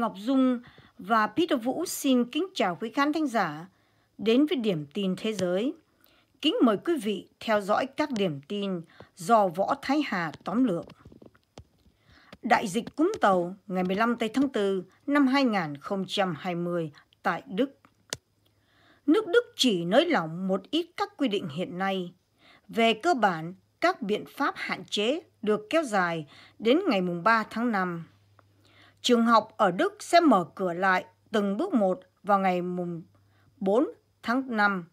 Ngọc Dung và Peter Vũ xin kính chào quý khán thính giả đến với điểm tin thế giới. Kính mời quý vị theo dõi các điểm tin do Võ Thái Hà tóm lược. Đại dịch cúng tàu ngày 15 tháng 4 năm 2020 tại Đức. Nước Đức chỉ nới lỏng một ít các quy định hiện nay. Về cơ bản, các biện pháp hạn chế được kéo dài đến ngày 3 tháng 5 trường học ở Đức sẽ mở cửa lại từng bước một vào ngày mùng 4 tháng 5.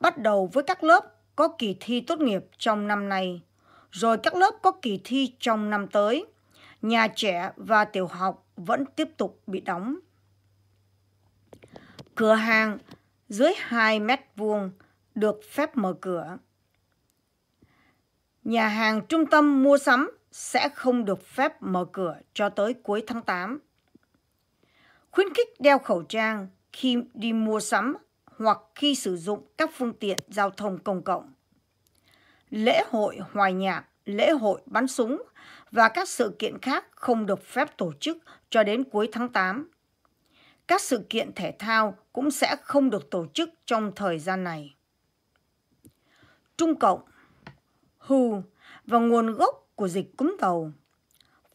Bắt đầu với các lớp có kỳ thi tốt nghiệp trong năm nay, rồi các lớp có kỳ thi trong năm tới. Nhà trẻ và tiểu học vẫn tiếp tục bị đóng. Cửa hàng dưới 2 mét vuông được phép mở cửa. Nhà hàng trung tâm mua sắm sẽ không được phép mở cửa cho tới cuối tháng 8. Khuyến khích đeo khẩu trang khi đi mua sắm hoặc khi sử dụng các phương tiện giao thông công cộng. Lễ hội hoài nhạc, lễ hội bắn súng và các sự kiện khác không được phép tổ chức cho đến cuối tháng 8. Các sự kiện thể thao cũng sẽ không được tổ chức trong thời gian này. Trung Cộng, WHO và nguồn gốc của dịch cúm tàu.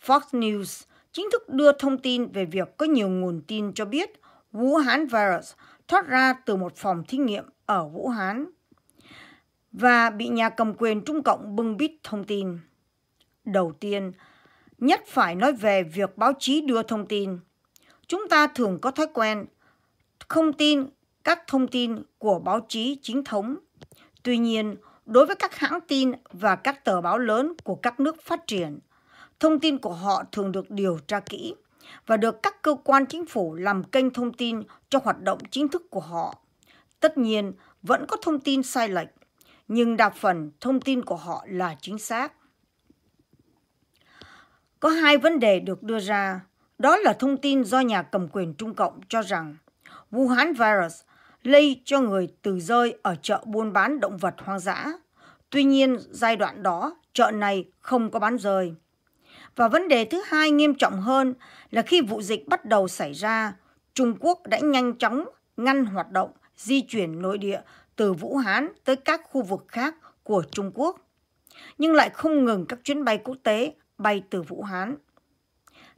Fox News chính thức đưa thông tin về việc có nhiều nguồn tin cho biết Wuhan virus thoát ra từ một phòng thí nghiệm ở Vũ Hán và bị nhà cầm quyền Trung Cộng bưng bít thông tin. Đầu tiên, nhất phải nói về việc báo chí đưa thông tin. Chúng ta thường có thói quen không tin các thông tin của báo chí chính thống. Tuy nhiên, đối với các hãng tin và các tờ báo lớn của các nước phát triển. Thông tin của họ thường được điều tra kỹ và được các cơ quan chính phủ làm kênh thông tin cho hoạt động chính thức của họ. Tất nhiên, vẫn có thông tin sai lệch, nhưng đa phần thông tin của họ là chính xác. Có hai vấn đề được đưa ra, đó là thông tin do nhà cầm quyền Trung Cộng cho rằng Wuhan virus lây cho người từ rơi ở chợ buôn bán động vật hoang dã. Tuy nhiên, giai đoạn đó, chợ này không có bán rơi. Và vấn đề thứ hai nghiêm trọng hơn là khi vụ dịch bắt đầu xảy ra, Trung Quốc đã nhanh chóng ngăn hoạt động di chuyển nội địa từ Vũ Hán tới các khu vực khác của Trung Quốc, nhưng lại không ngừng các chuyến bay quốc tế bay từ Vũ Hán.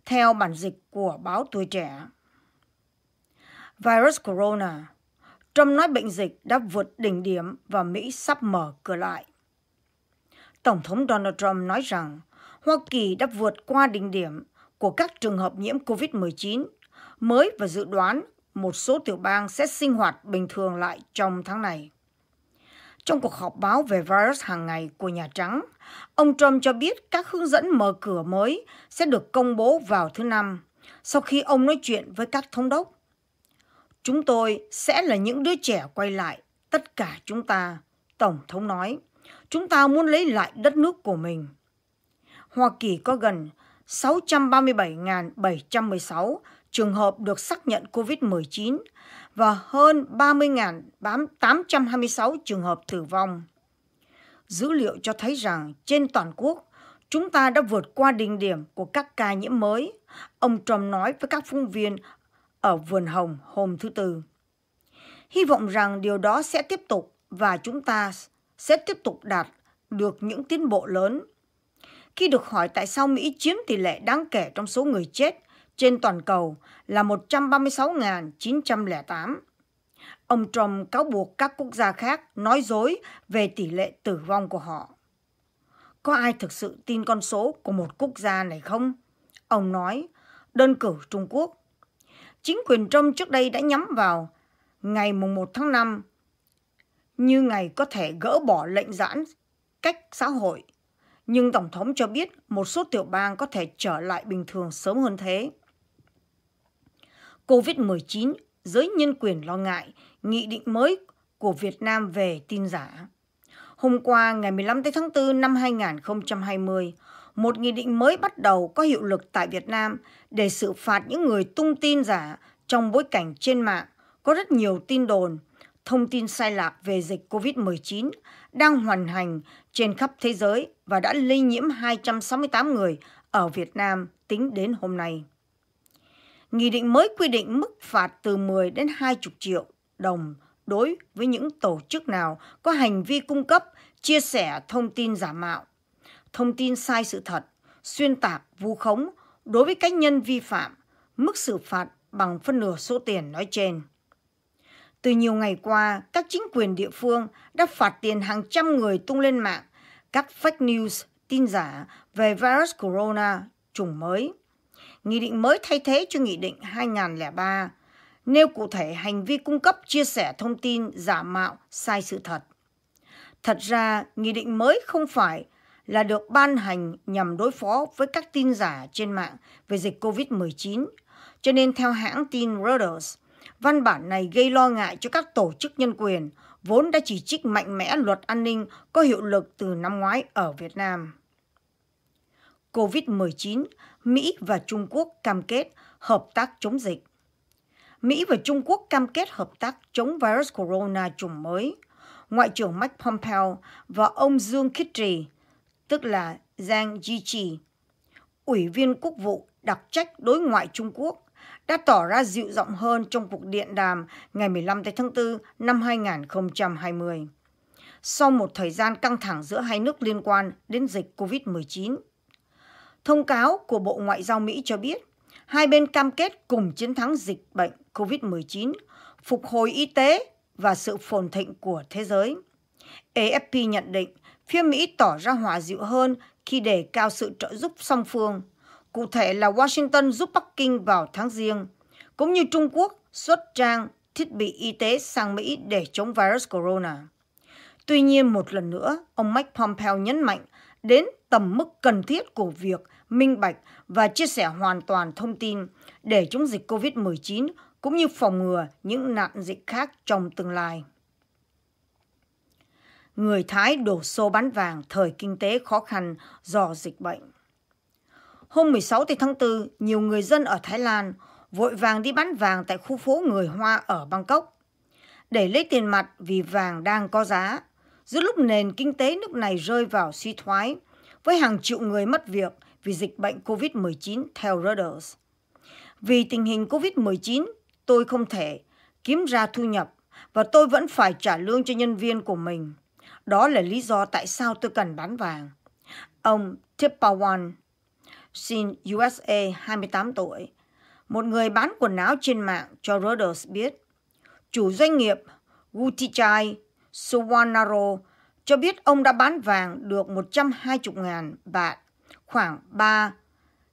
Theo bản dịch của báo Tuổi Trẻ, virus corona Trump nói bệnh dịch đã vượt đỉnh điểm và Mỹ sắp mở cửa lại. Tổng thống Donald Trump nói rằng Hoa Kỳ đã vượt qua đỉnh điểm của các trường hợp nhiễm COVID-19 mới và dự đoán một số tiểu bang sẽ sinh hoạt bình thường lại trong tháng này. Trong cuộc họp báo về virus hàng ngày của Nhà Trắng, ông Trump cho biết các hướng dẫn mở cửa mới sẽ được công bố vào thứ Năm, sau khi ông nói chuyện với các thống đốc. Chúng tôi sẽ là những đứa trẻ quay lại, tất cả chúng ta, Tổng thống nói. Chúng ta muốn lấy lại đất nước của mình. Hoa Kỳ có gần 637.716 trường hợp được xác nhận COVID-19 và hơn 30.826 trường hợp tử vong. Dữ liệu cho thấy rằng trên toàn quốc, chúng ta đã vượt qua đỉnh điểm của các ca nhiễm mới, ông Trump nói với các phóng viên ở vườn hồng hôm thứ Tư. Hy vọng rằng điều đó sẽ tiếp tục và chúng ta sẽ tiếp tục đạt được những tiến bộ lớn. Khi được hỏi tại sao Mỹ chiếm tỷ lệ đáng kể trong số người chết trên toàn cầu là 136.908, ông Trump cáo buộc các quốc gia khác nói dối về tỷ lệ tử vong của họ. Có ai thực sự tin con số của một quốc gia này không? Ông nói, đơn cử Trung Quốc chính quyền Trump trước đây đã nhắm vào ngày 1 tháng 5 như ngày có thể gỡ bỏ lệnh giãn cách xã hội. Nhưng Tổng thống cho biết một số tiểu bang có thể trở lại bình thường sớm hơn thế. COVID-19, giới nhân quyền lo ngại, nghị định mới của Việt Nam về tin giả. Hôm qua, ngày 15 tháng 4 năm 2020, một nghị định mới bắt đầu có hiệu lực tại Việt Nam để xử phạt những người tung tin giả trong bối cảnh trên mạng có rất nhiều tin đồn, thông tin sai lạc về dịch COVID-19 đang hoàn hành trên khắp thế giới và đã lây nhiễm 268 người ở Việt Nam tính đến hôm nay. Nghị định mới quy định mức phạt từ 10 đến 20 triệu đồng đối với những tổ chức nào có hành vi cung cấp, chia sẻ thông tin giả mạo thông tin sai sự thật, xuyên tạc, vu khống đối với cá nhân vi phạm, mức xử phạt bằng phân nửa số tiền nói trên. Từ nhiều ngày qua, các chính quyền địa phương đã phạt tiền hàng trăm người tung lên mạng các fake news, tin giả về virus corona chủng mới. Nghị định mới thay thế cho Nghị định 2003, nêu cụ thể hành vi cung cấp chia sẻ thông tin giả mạo sai sự thật. Thật ra, Nghị định mới không phải là được ban hành nhằm đối phó với các tin giả trên mạng về dịch COVID-19. Cho nên theo hãng tin Reuters, văn bản này gây lo ngại cho các tổ chức nhân quyền vốn đã chỉ trích mạnh mẽ luật an ninh có hiệu lực từ năm ngoái ở Việt Nam. COVID-19, Mỹ và Trung Quốc cam kết hợp tác chống dịch. Mỹ và Trung Quốc cam kết hợp tác chống virus corona chủng mới. Ngoại trưởng Mike Pompeo và ông Dương Khittry, tức là Giang Jichi, Ủy viên Quốc vụ đặc trách đối ngoại Trung Quốc, đã tỏ ra dịu giọng hơn trong cuộc điện đàm ngày 15 tháng 4 năm 2020. Sau một thời gian căng thẳng giữa hai nước liên quan đến dịch COVID-19, thông cáo của Bộ Ngoại giao Mỹ cho biết hai bên cam kết cùng chiến thắng dịch bệnh COVID-19, phục hồi y tế và sự phồn thịnh của thế giới. AFP nhận định Phía Mỹ tỏ ra hòa dịu hơn khi đề cao sự trợ giúp song phương, cụ thể là Washington giúp Bắc Kinh vào tháng riêng, cũng như Trung Quốc xuất trang thiết bị y tế sang Mỹ để chống virus corona. Tuy nhiên, một lần nữa, ông Mike Pompeo nhấn mạnh đến tầm mức cần thiết của việc minh bạch và chia sẻ hoàn toàn thông tin để chống dịch COVID-19 cũng như phòng ngừa những nạn dịch khác trong tương lai người Thái đổ xô bán vàng thời kinh tế khó khăn do dịch bệnh. Hôm 16 tháng 4, nhiều người dân ở Thái Lan vội vàng đi bán vàng tại khu phố người Hoa ở Bangkok để lấy tiền mặt vì vàng đang có giá. Giữa lúc nền kinh tế nước này rơi vào suy thoái, với hàng triệu người mất việc vì dịch bệnh COVID-19 theo Reuters. Vì tình hình COVID-19, tôi không thể kiếm ra thu nhập và tôi vẫn phải trả lương cho nhân viên của mình – đó là lý do tại sao tôi cần bán vàng. Ông Tippawan Sin USA, 28 tuổi, một người bán quần áo trên mạng cho Reuters biết. Chủ doanh nghiệp Gutichai Suwanaro cho biết ông đã bán vàng được 120.000 bạt, khoảng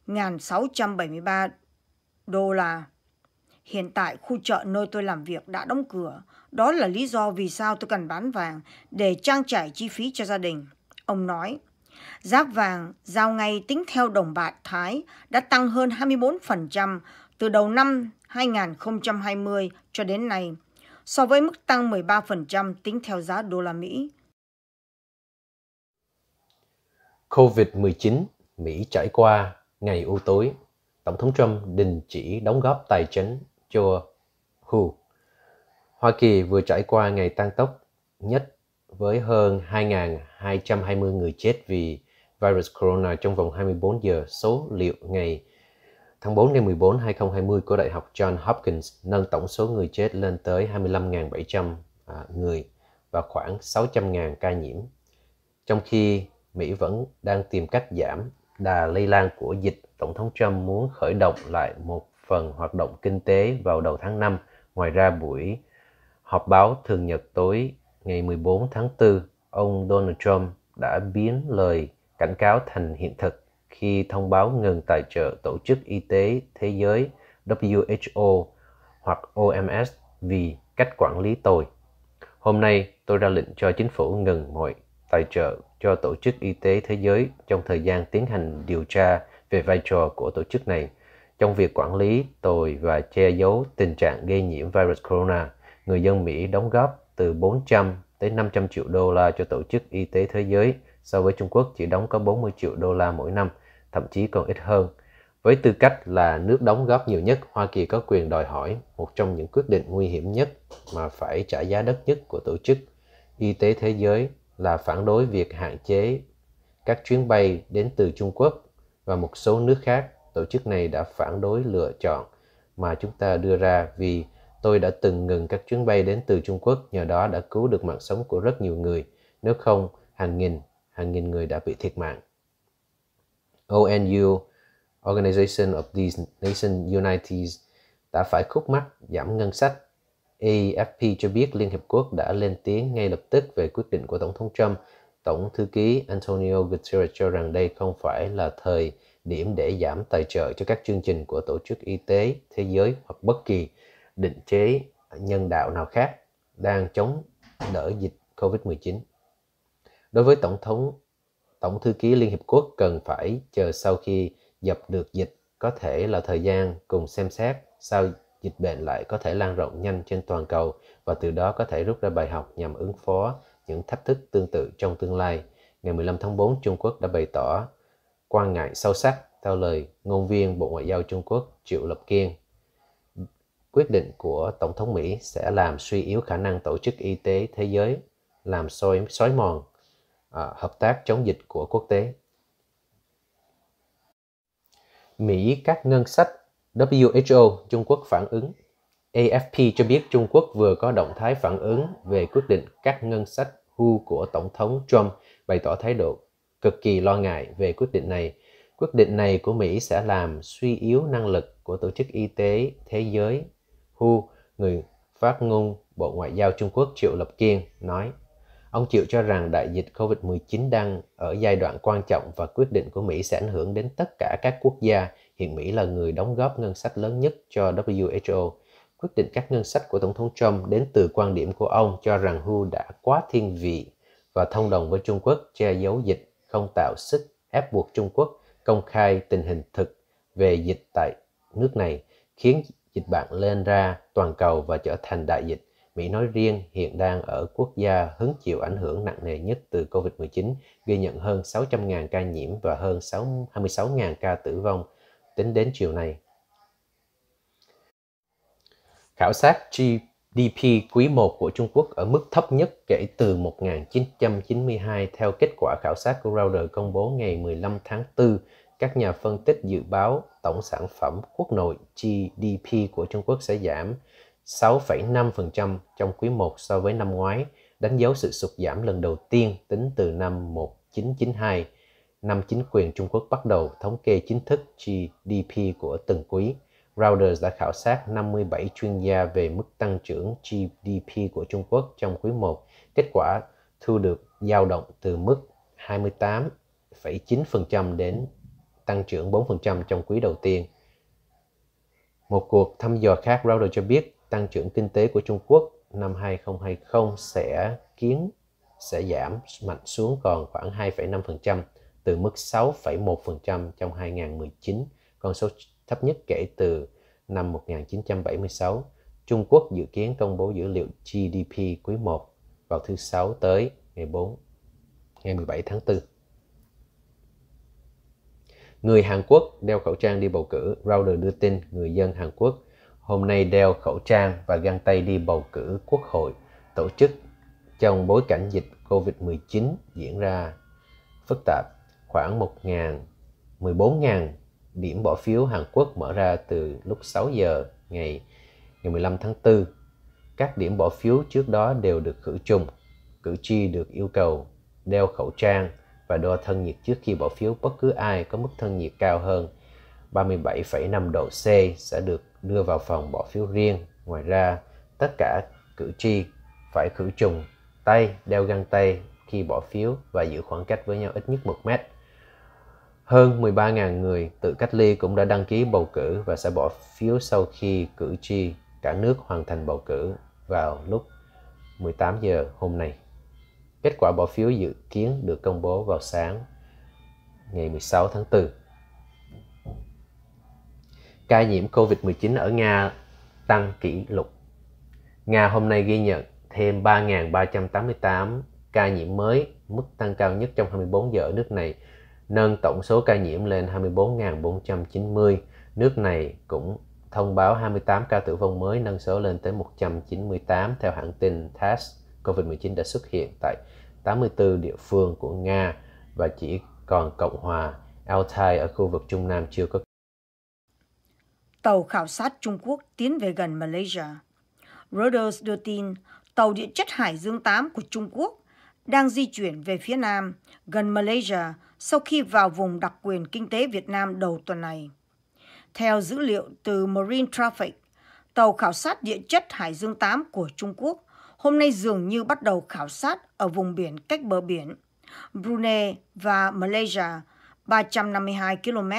3.673 đô la. Hiện tại khu chợ nơi tôi làm việc đã đóng cửa. Đó là lý do vì sao tôi cần bán vàng để trang trải chi phí cho gia đình. Ông nói, giá vàng giao ngay tính theo đồng bạc Thái đã tăng hơn 24% từ đầu năm 2020 cho đến nay so với mức tăng 13% tính theo giá đô la Mỹ. COVID-19, Mỹ trải qua ngày u tối, Tổng thống Trump đình chỉ đóng góp tài chính Joe Hu. Hoa Kỳ vừa trải qua ngày tăng tốc nhất với hơn 2.220 người chết vì virus corona trong vòng 24 giờ. Số liệu ngày tháng 4 ngày 14 2020 của Đại học John Hopkins nâng tổng số người chết lên tới 25.700 à, người và khoảng 600.000 ca nhiễm. Trong khi Mỹ vẫn đang tìm cách giảm đà lây lan của dịch, Tổng thống Trump muốn khởi động lại một phần hoạt động kinh tế vào đầu tháng 5. Ngoài ra buổi họp báo thường nhật tối ngày 14 tháng 4, ông Donald Trump đã biến lời cảnh cáo thành hiện thực khi thông báo ngừng tài trợ Tổ chức Y tế Thế giới WHO hoặc OMS vì cách quản lý tồi. Hôm nay, tôi ra lệnh cho chính phủ ngừng mọi tài trợ cho Tổ chức Y tế Thế giới trong thời gian tiến hành điều tra về vai trò của tổ chức này trong việc quản lý, tồi và che giấu tình trạng gây nhiễm virus corona, người dân Mỹ đóng góp từ 400 tới 500 triệu đô la cho Tổ chức Y tế Thế giới, so với Trung Quốc chỉ đóng có 40 triệu đô la mỗi năm, thậm chí còn ít hơn. Với tư cách là nước đóng góp nhiều nhất, Hoa Kỳ có quyền đòi hỏi một trong những quyết định nguy hiểm nhất mà phải trả giá đắt nhất của tổ chức Y tế Thế giới là phản đối việc hạn chế các chuyến bay đến từ Trung Quốc và một số nước khác tổ chức này đã phản đối lựa chọn mà chúng ta đưa ra vì tôi đã từng ngừng các chuyến bay đến từ Trung Quốc, nhờ đó đã cứu được mạng sống của rất nhiều người. Nếu không, hàng nghìn, hàng nghìn người đã bị thiệt mạng. ONU, Organization of these Nations United, đã phải khúc mắc giảm ngân sách. AFP cho biết Liên Hiệp Quốc đã lên tiếng ngay lập tức về quyết định của Tổng thống Trump. Tổng thư ký Antonio Guterres cho rằng đây không phải là thời điểm để giảm tài trợ cho các chương trình của tổ chức y tế thế giới hoặc bất kỳ định chế nhân đạo nào khác đang chống đỡ dịch COVID-19. Đối với Tổng thống, Tổng thư ký Liên Hiệp Quốc cần phải chờ sau khi dập được dịch có thể là thời gian cùng xem xét sao dịch bệnh lại có thể lan rộng nhanh trên toàn cầu và từ đó có thể rút ra bài học nhằm ứng phó những thách thức tương tự trong tương lai. Ngày 15 tháng 4, Trung Quốc đã bày tỏ quan ngại sâu sắc theo lời ngôn viên Bộ Ngoại giao Trung Quốc Triệu Lập Kiên. Quyết định của Tổng thống Mỹ sẽ làm suy yếu khả năng tổ chức y tế thế giới, làm soi xói mòn à, hợp tác chống dịch của quốc tế. Mỹ các ngân sách WHO Trung Quốc phản ứng AFP cho biết Trung Quốc vừa có động thái phản ứng về quyết định cắt ngân sách WHO của Tổng thống Trump bày tỏ thái độ cực kỳ lo ngại về quyết định này. Quyết định này của Mỹ sẽ làm suy yếu năng lực của Tổ chức Y tế Thế giới WHO, người phát ngôn Bộ Ngoại giao Trung Quốc Triệu Lập Kiên nói. Ông Triệu cho rằng đại dịch COVID-19 đang ở giai đoạn quan trọng và quyết định của Mỹ sẽ ảnh hưởng đến tất cả các quốc gia. Hiện Mỹ là người đóng góp ngân sách lớn nhất cho WHO. Quyết định các ngân sách của Tổng thống Trump đến từ quan điểm của ông cho rằng WHO đã quá thiên vị và thông đồng với Trung Quốc che giấu dịch không tạo sức ép buộc Trung Quốc công khai tình hình thực về dịch tại nước này, khiến dịch bệnh lên ra toàn cầu và trở thành đại dịch. Mỹ nói riêng hiện đang ở quốc gia hứng chịu ảnh hưởng nặng nề nhất từ COVID-19, ghi nhận hơn 600.000 ca nhiễm và hơn 26.000 ca tử vong tính đến chiều nay. Khảo sát G GDP quý 1 của Trung Quốc ở mức thấp nhất kể từ 1992 theo kết quả khảo sát của Reuters công bố ngày 15 tháng 4. Các nhà phân tích dự báo tổng sản phẩm quốc nội GDP của Trung Quốc sẽ giảm 6,5% trong quý 1 so với năm ngoái, đánh dấu sự sụt giảm lần đầu tiên tính từ năm 1992, năm chính quyền Trung Quốc bắt đầu thống kê chính thức GDP của từng quý. Reuters đã khảo sát 57 chuyên gia về mức tăng trưởng GDP của Trung Quốc trong quý 1. Kết quả thu được dao động từ mức 28,9% đến tăng trưởng 4% trong quý đầu tiên. Một cuộc thăm dò khác Reuters cho biết tăng trưởng kinh tế của Trung Quốc năm 2020 sẽ kiến sẽ giảm mạnh xuống còn khoảng 2,5% từ mức 6,1% trong 2019. Con số thấp nhất kể từ năm 1976. Trung Quốc dự kiến công bố dữ liệu GDP quý 1 vào thứ Sáu tới ngày 4, ngày 17 tháng 4. Người Hàn Quốc đeo khẩu trang đi bầu cử, Reuters đưa tin người dân Hàn Quốc hôm nay đeo khẩu trang và găng tay đi bầu cử quốc hội tổ chức trong bối cảnh dịch COVID-19 diễn ra phức tạp. Khoảng 1.000, 14.000 điểm bỏ phiếu Hàn Quốc mở ra từ lúc 6 giờ ngày ngày 15 tháng 4. Các điểm bỏ phiếu trước đó đều được khử trùng. Cử tri được yêu cầu đeo khẩu trang và đo thân nhiệt trước khi bỏ phiếu bất cứ ai có mức thân nhiệt cao hơn 37,5 độ C sẽ được đưa vào phòng bỏ phiếu riêng. Ngoài ra, tất cả cử tri phải khử trùng tay, đeo găng tay khi bỏ phiếu và giữ khoảng cách với nhau ít nhất 1 mét. Hơn 13.000 người tự cách ly cũng đã đăng ký bầu cử và sẽ bỏ phiếu sau khi cử tri cả nước hoàn thành bầu cử vào lúc 18 giờ hôm nay. Kết quả bỏ phiếu dự kiến được công bố vào sáng ngày 16 tháng 4. Ca nhiễm COVID-19 ở Nga tăng kỷ lục. Nga hôm nay ghi nhận thêm 3.388 ca nhiễm mới, mức tăng cao nhất trong 24 giờ ở nước này – nâng tổng số ca nhiễm lên 24.490. Nước này cũng thông báo 28 ca tử vong mới nâng số lên tới 198 theo hãng tin TASS. COVID-19 đã xuất hiện tại 84 địa phương của Nga và chỉ còn Cộng hòa Altai ở khu vực Trung Nam chưa có. Tàu khảo sát Trung Quốc tiến về gần Malaysia. Reuters đưa tin tàu địa chất Hải Dương 8 của Trung Quốc đang di chuyển về phía Nam, gần Malaysia, sau khi vào vùng đặc quyền kinh tế Việt Nam đầu tuần này. Theo dữ liệu từ Marine Traffic, tàu khảo sát địa chất Hải Dương 8 của Trung Quốc hôm nay dường như bắt đầu khảo sát ở vùng biển cách bờ biển Brunei và Malaysia 352 km.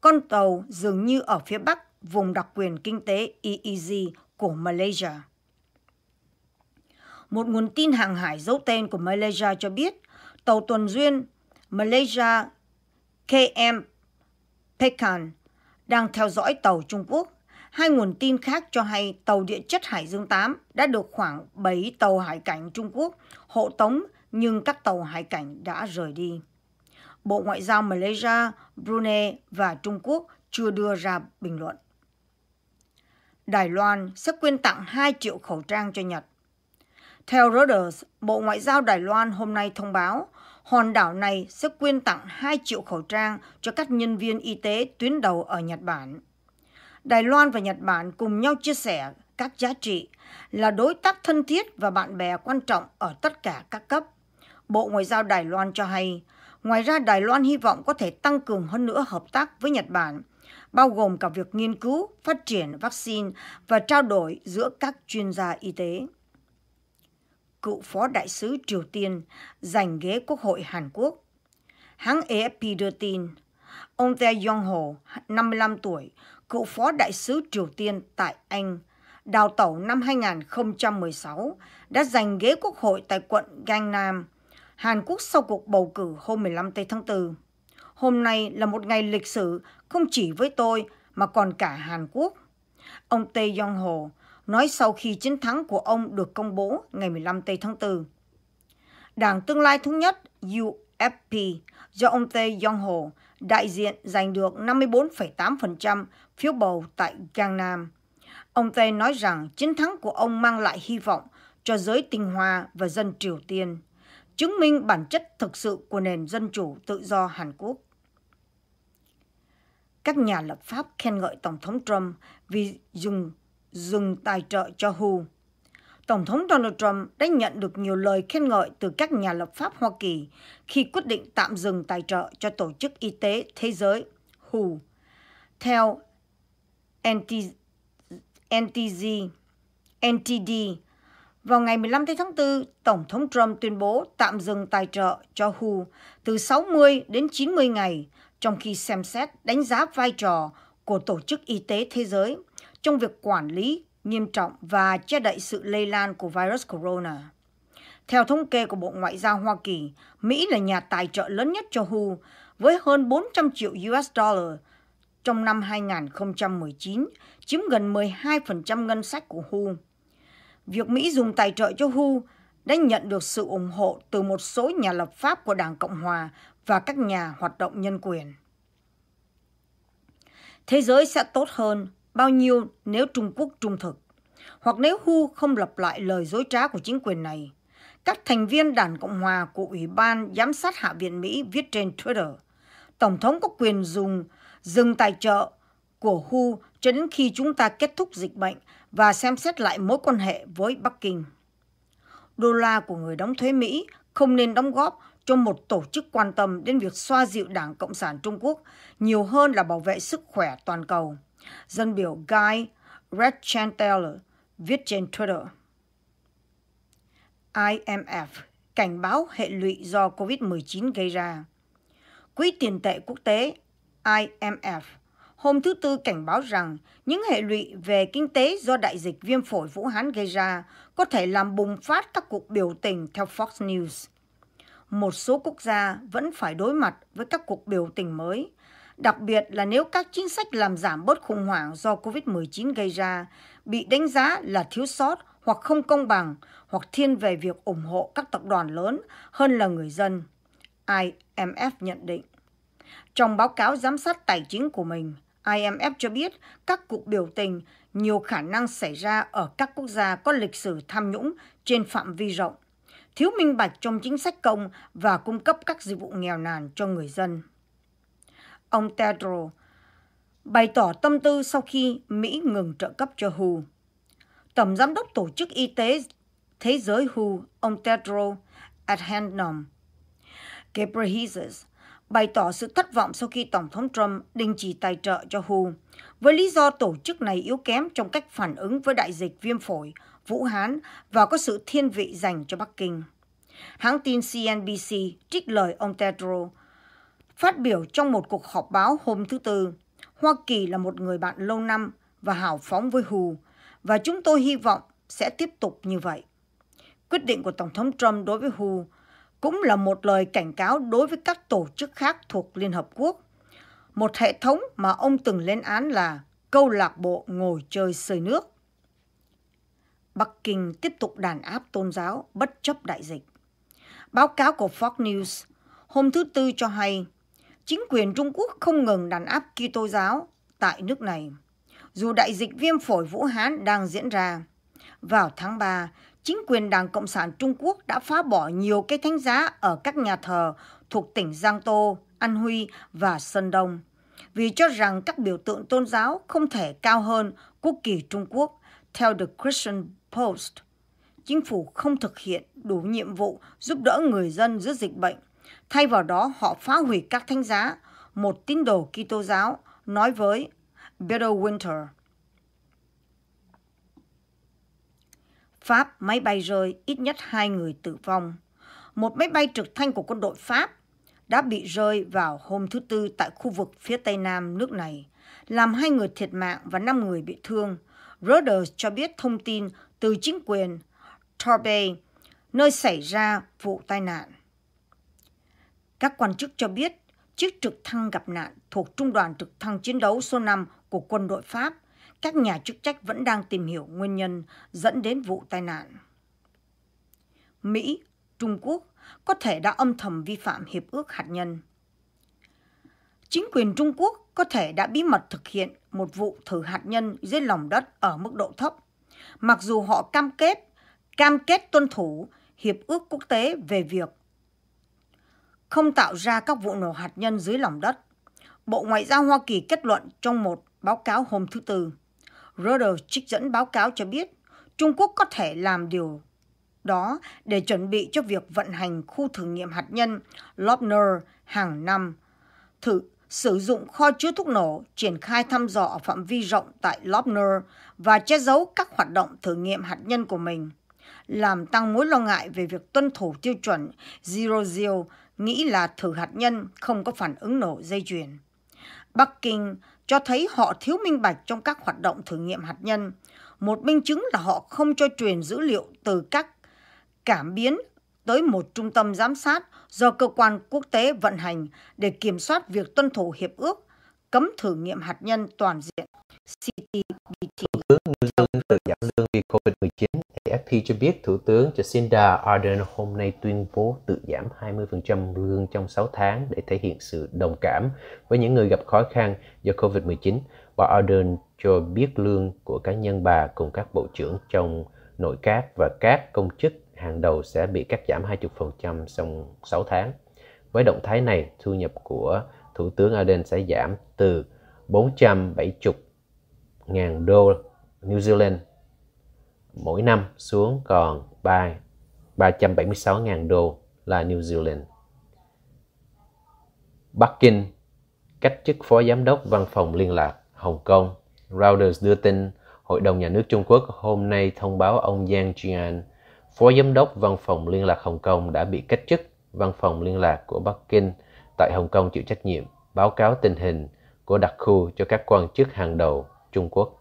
Con tàu dường như ở phía bắc vùng đặc quyền kinh tế EEZ của Malaysia. Một nguồn tin hàng hải giấu tên của Malaysia cho biết tàu tuần duyên Malaysia KM Pekan đang theo dõi tàu Trung Quốc. Hai nguồn tin khác cho hay tàu địa chất Hải Dương 8 đã được khoảng 7 tàu hải cảnh Trung Quốc hộ tống nhưng các tàu hải cảnh đã rời đi. Bộ Ngoại giao Malaysia, Brunei và Trung Quốc chưa đưa ra bình luận. Đài Loan sẽ quyên tặng 2 triệu khẩu trang cho Nhật. Theo Reuters, Bộ Ngoại giao Đài Loan hôm nay thông báo hòn đảo này sẽ quyên tặng 2 triệu khẩu trang cho các nhân viên y tế tuyến đầu ở Nhật Bản. Đài Loan và Nhật Bản cùng nhau chia sẻ các giá trị, là đối tác thân thiết và bạn bè quan trọng ở tất cả các cấp. Bộ Ngoại giao Đài Loan cho hay, ngoài ra Đài Loan hy vọng có thể tăng cường hơn nữa hợp tác với Nhật Bản, bao gồm cả việc nghiên cứu, phát triển vaccine và trao đổi giữa các chuyên gia y tế cựu phó đại sứ Triều Tiên giành ghế Quốc hội Hàn Quốc. Hãng AFP đưa tin, ông Tae Yong Ho, 55 tuổi, cựu phó đại sứ Triều Tiên tại Anh, đào tẩu năm 2016, đã giành ghế Quốc hội tại quận Gangnam, Hàn Quốc sau cuộc bầu cử hôm 15 Tây tháng 4. Hôm nay là một ngày lịch sử không chỉ với tôi mà còn cả Hàn Quốc. Ông Tae Yong Ho nói sau khi chiến thắng của ông được công bố ngày 15 Tây tháng 4. Đảng Tương lai Thống nhất UFP do ông Tae Yong Ho đại diện giành được 54,8% phiếu bầu tại Gangnam. Ông Tae nói rằng chiến thắng của ông mang lại hy vọng cho giới tinh hoa và dân Triều Tiên, chứng minh bản chất thực sự của nền dân chủ tự do Hàn Quốc. Các nhà lập pháp khen ngợi Tổng thống Trump vì dùng dừng tài trợ cho WHO. Tổng thống Donald Trump đã nhận được nhiều lời khen ngợi từ các nhà lập pháp Hoa Kỳ khi quyết định tạm dừng tài trợ cho Tổ chức Y tế Thế giới WHO. Theo NTZ, NTD, vào ngày 15 tháng 4, Tổng thống Trump tuyên bố tạm dừng tài trợ cho WHO từ 60 đến 90 ngày, trong khi xem xét đánh giá vai trò của Tổ chức Y tế Thế giới trong việc quản lý nghiêm trọng và che đậy sự lây lan của virus corona. Theo thống kê của Bộ Ngoại giao Hoa Kỳ, Mỹ là nhà tài trợ lớn nhất cho WHO với hơn 400 triệu US dollar trong năm 2019, chiếm gần 12% ngân sách của WHO. Việc Mỹ dùng tài trợ cho WHO đã nhận được sự ủng hộ từ một số nhà lập pháp của Đảng Cộng Hòa và các nhà hoạt động nhân quyền. Thế giới sẽ tốt hơn bao nhiêu nếu Trung Quốc trung thực, hoặc nếu Hu không lặp lại lời dối trá của chính quyền này. Các thành viên Đảng Cộng Hòa của Ủy ban Giám sát Hạ viện Mỹ viết trên Twitter, Tổng thống có quyền dùng dừng tài trợ của Hu cho đến khi chúng ta kết thúc dịch bệnh và xem xét lại mối quan hệ với Bắc Kinh. Đô la của người đóng thuế Mỹ không nên đóng góp cho một tổ chức quan tâm đến việc xoa dịu Đảng Cộng sản Trung Quốc nhiều hơn là bảo vệ sức khỏe toàn cầu dân biểu Guy Redchan Taylor viết trên Twitter. IMF cảnh báo hệ lụy do COVID-19 gây ra. Quỹ tiền tệ quốc tế IMF hôm thứ Tư cảnh báo rằng những hệ lụy về kinh tế do đại dịch viêm phổi Vũ Hán gây ra có thể làm bùng phát các cuộc biểu tình theo Fox News. Một số quốc gia vẫn phải đối mặt với các cuộc biểu tình mới đặc biệt là nếu các chính sách làm giảm bớt khủng hoảng do COVID-19 gây ra bị đánh giá là thiếu sót hoặc không công bằng hoặc thiên về việc ủng hộ các tập đoàn lớn hơn là người dân, IMF nhận định. Trong báo cáo giám sát tài chính của mình, IMF cho biết các cuộc biểu tình nhiều khả năng xảy ra ở các quốc gia có lịch sử tham nhũng trên phạm vi rộng, thiếu minh bạch trong chính sách công và cung cấp các dịch vụ nghèo nàn cho người dân ông Tedro, bày tỏ tâm tư sau khi Mỹ ngừng trợ cấp cho WHO. Tổng Giám đốc Tổ chức Y tế Thế giới WHO, ông Tedro Adhanom Ghebreyesus, bày tỏ sự thất vọng sau khi Tổng thống Trump đình chỉ tài trợ cho WHO, với lý do tổ chức này yếu kém trong cách phản ứng với đại dịch viêm phổi Vũ Hán và có sự thiên vị dành cho Bắc Kinh. Hãng tin CNBC trích lời ông Tedros. Phát biểu trong một cuộc họp báo hôm thứ Tư, Hoa Kỳ là một người bạn lâu năm và hào phóng với Hù, và chúng tôi hy vọng sẽ tiếp tục như vậy. Quyết định của Tổng thống Trump đối với Hù cũng là một lời cảnh cáo đối với các tổ chức khác thuộc Liên Hợp Quốc, một hệ thống mà ông từng lên án là câu lạc bộ ngồi chơi sơi nước. Bắc Kinh tiếp tục đàn áp tôn giáo bất chấp đại dịch. Báo cáo của Fox News hôm thứ Tư cho hay chính quyền Trung Quốc không ngừng đàn áp Kitô giáo tại nước này. Dù đại dịch viêm phổi Vũ Hán đang diễn ra, vào tháng 3, chính quyền Đảng Cộng sản Trung Quốc đã phá bỏ nhiều cây thánh giá ở các nhà thờ thuộc tỉnh Giang Tô, An Huy và Sơn Đông vì cho rằng các biểu tượng tôn giáo không thể cao hơn quốc kỳ Trung Quốc, theo The Christian Post. Chính phủ không thực hiện đủ nhiệm vụ giúp đỡ người dân giữa dịch bệnh Thay vào đó, họ phá hủy các thánh giá. Một tín đồ Kitô giáo nói với Winter Pháp máy bay rơi, ít nhất hai người tử vong. Một máy bay trực thăng của quân đội Pháp đã bị rơi vào hôm thứ Tư tại khu vực phía Tây Nam nước này, làm hai người thiệt mạng và năm người bị thương. Reuters cho biết thông tin từ chính quyền Torbay, nơi xảy ra vụ tai nạn. Các quan chức cho biết, chiếc trực thăng gặp nạn thuộc Trung đoàn Trực thăng Chiến đấu số 5 của quân đội Pháp. Các nhà chức trách vẫn đang tìm hiểu nguyên nhân dẫn đến vụ tai nạn. Mỹ, Trung Quốc có thể đã âm thầm vi phạm Hiệp ước Hạt nhân. Chính quyền Trung Quốc có thể đã bí mật thực hiện một vụ thử hạt nhân dưới lòng đất ở mức độ thấp. Mặc dù họ cam kết, cam kết tuân thủ Hiệp ước quốc tế về việc không tạo ra các vụ nổ hạt nhân dưới lòng đất. Bộ Ngoại giao Hoa Kỳ kết luận trong một báo cáo hôm thứ Tư. Reuters trích dẫn báo cáo cho biết Trung Quốc có thể làm điều đó để chuẩn bị cho việc vận hành khu thử nghiệm hạt nhân Lobner hàng năm, thử sử dụng kho chứa thuốc nổ, triển khai thăm dò ở phạm vi rộng tại Lobner và che giấu các hoạt động thử nghiệm hạt nhân của mình, làm tăng mối lo ngại về việc tuân thủ tiêu chuẩn Zero Zero nghĩ là thử hạt nhân không có phản ứng nổ dây chuyền. Bắc Kinh cho thấy họ thiếu minh bạch trong các hoạt động thử nghiệm hạt nhân. Một minh chứng là họ không cho truyền dữ liệu từ các cảm biến tới một trung tâm giám sát do cơ quan quốc tế vận hành để kiểm soát việc tuân thủ hiệp ước cấm thử nghiệm hạt nhân toàn diện CT thì cho biết Thủ tướng Jacinda Ardern hôm nay tuyên bố tự giảm 20% lương trong 6 tháng để thể hiện sự đồng cảm với những người gặp khó khăn do COVID-19. Bà Ardern cho biết lương của cá nhân bà cùng các bộ trưởng trong nội các và các công chức hàng đầu sẽ bị cắt giảm 20% trong 6 tháng. Với động thái này, thu nhập của Thủ tướng Ardern sẽ giảm từ 470 000 đô New Zealand mỗi năm xuống còn 3, 376.000 đô là New Zealand. Bắc Kinh cách chức phó giám đốc văn phòng liên lạc Hồng Kông. Reuters đưa tin Hội đồng Nhà nước Trung Quốc hôm nay thông báo ông Giang Jian, phó giám đốc văn phòng liên lạc Hồng Kông đã bị cách chức. Văn phòng liên lạc của Bắc Kinh tại Hồng Kông chịu trách nhiệm báo cáo tình hình của đặc khu cho các quan chức hàng đầu Trung Quốc.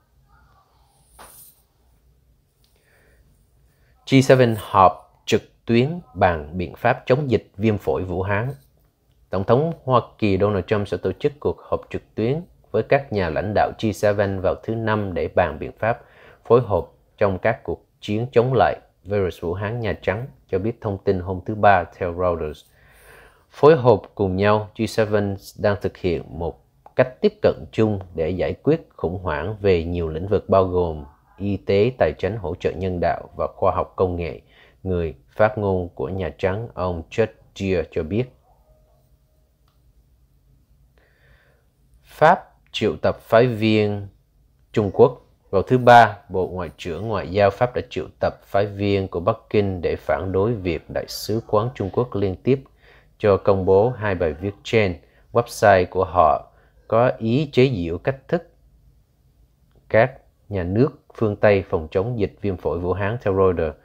G7 họp trực tuyến bàn biện pháp chống dịch viêm phổi Vũ Hán. Tổng thống Hoa Kỳ Donald Trump sẽ tổ chức cuộc họp trực tuyến với các nhà lãnh đạo G7 vào thứ Năm để bàn biện pháp phối hợp trong các cuộc chiến chống lại virus Vũ Hán Nhà Trắng, cho biết thông tin hôm thứ Ba theo Reuters. Phối hợp cùng nhau, G7 đang thực hiện một cách tiếp cận chung để giải quyết khủng hoảng về nhiều lĩnh vực bao gồm y tế, tài chính hỗ trợ nhân đạo và khoa học công nghệ, người phát ngôn của Nhà Trắng ông Chuck Deer cho biết. Pháp triệu tập phái viên Trung Quốc vào thứ ba, Bộ Ngoại trưởng Ngoại giao Pháp đã triệu tập phái viên của Bắc Kinh để phản đối việc Đại sứ quán Trung Quốc liên tiếp cho công bố hai bài viết trên website của họ có ý chế giễu cách thức các nhà nước phương Tây phòng chống dịch viêm phổi Vũ Hán theo Reuters.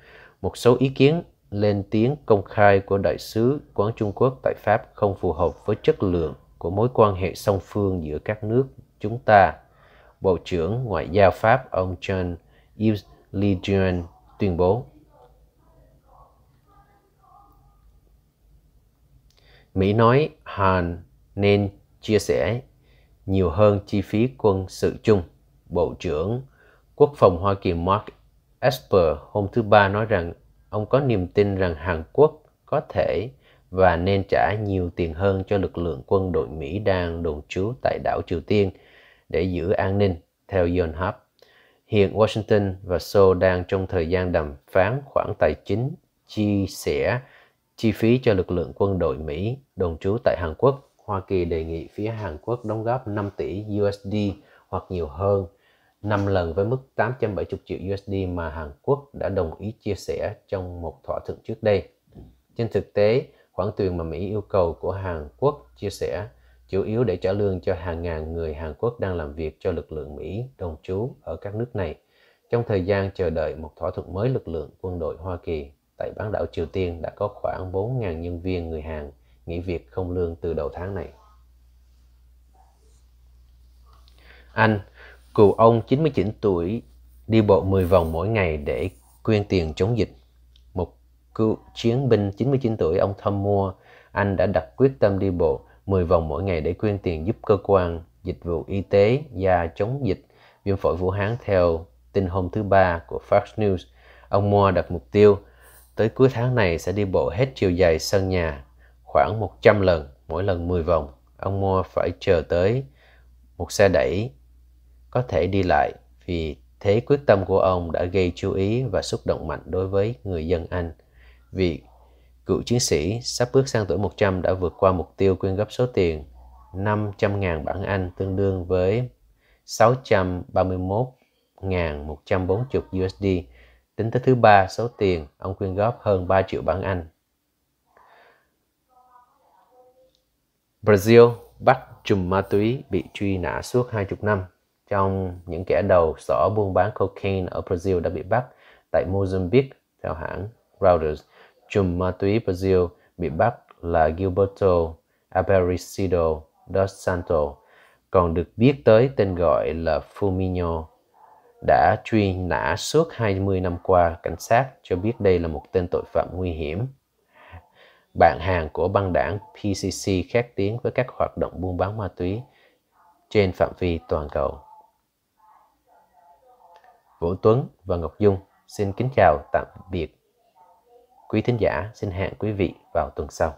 Một số ý kiến lên tiếng công khai của đại sứ quán Trung Quốc tại Pháp không phù hợp với chất lượng của mối quan hệ song phương giữa các nước chúng ta. Bộ trưởng Ngoại giao Pháp ông jean Yves Le Drian tuyên bố. Mỹ nói Hàn nên chia sẻ nhiều hơn chi phí quân sự chung. Bộ trưởng Quốc phòng Hoa Kỳ Mark Esper hôm thứ Ba nói rằng ông có niềm tin rằng Hàn Quốc có thể và nên trả nhiều tiền hơn cho lực lượng quân đội Mỹ đang đồn trú tại đảo Triều Tiên để giữ an ninh, theo Yonhap. Hiện Washington và Seoul đang trong thời gian đàm phán khoản tài chính chia sẻ chi phí cho lực lượng quân đội Mỹ đồn trú tại Hàn Quốc. Hoa Kỳ đề nghị phía Hàn Quốc đóng góp 5 tỷ USD hoặc nhiều hơn 5 lần với mức 870 triệu USD mà Hàn Quốc đã đồng ý chia sẻ trong một thỏa thuận trước đây. Trên thực tế, khoản tiền mà Mỹ yêu cầu của Hàn Quốc chia sẻ chủ yếu để trả lương cho hàng ngàn người Hàn Quốc đang làm việc cho lực lượng Mỹ đồng trú ở các nước này trong thời gian chờ đợi một thỏa thuận mới lực lượng quân đội Hoa Kỳ tại bán đảo Triều Tiên đã có khoảng 4.000 nhân viên người Hàn nghỉ việc không lương từ đầu tháng này. Anh Cụ ông 99 tuổi đi bộ 10 vòng mỗi ngày để quyên tiền chống dịch. Một cựu chiến binh 99 tuổi ông thăm mua, anh đã đặt quyết tâm đi bộ 10 vòng mỗi ngày để quyên tiền giúp cơ quan dịch vụ y tế và chống dịch viêm phổi Vũ Hán theo tin hôm thứ ba của Fox News. Ông Moore đặt mục tiêu tới cuối tháng này sẽ đi bộ hết chiều dài sân nhà khoảng 100 lần, mỗi lần 10 vòng. Ông Moore phải chờ tới một xe đẩy có thể đi lại vì thế quyết tâm của ông đã gây chú ý và xúc động mạnh đối với người dân Anh. Vì cựu chiến sĩ sắp bước sang tuổi 100 đã vượt qua mục tiêu quyên góp số tiền 500.000 bảng Anh tương đương với 631.140 USD. Tính tới thứ ba, số tiền ông quyên góp hơn 3 triệu bảng Anh. Brazil bắt chùm ma túy bị truy nã suốt 20 năm trong những kẻ đầu sỏ buôn bán cocaine ở Brazil đã bị bắt tại Mozambique theo hãng Reuters. Chùm ma túy Brazil bị bắt là Gilberto Aparecido dos Santos, còn được biết tới tên gọi là Fuminho, đã truy nã suốt 20 năm qua. Cảnh sát cho biết đây là một tên tội phạm nguy hiểm. Bạn hàng của băng đảng PCC khét tiếng với các hoạt động buôn bán ma túy trên phạm vi toàn cầu. Vũ Tuấn và Ngọc Dung xin kính chào tạm biệt. Quý thính giả xin hẹn quý vị vào tuần sau.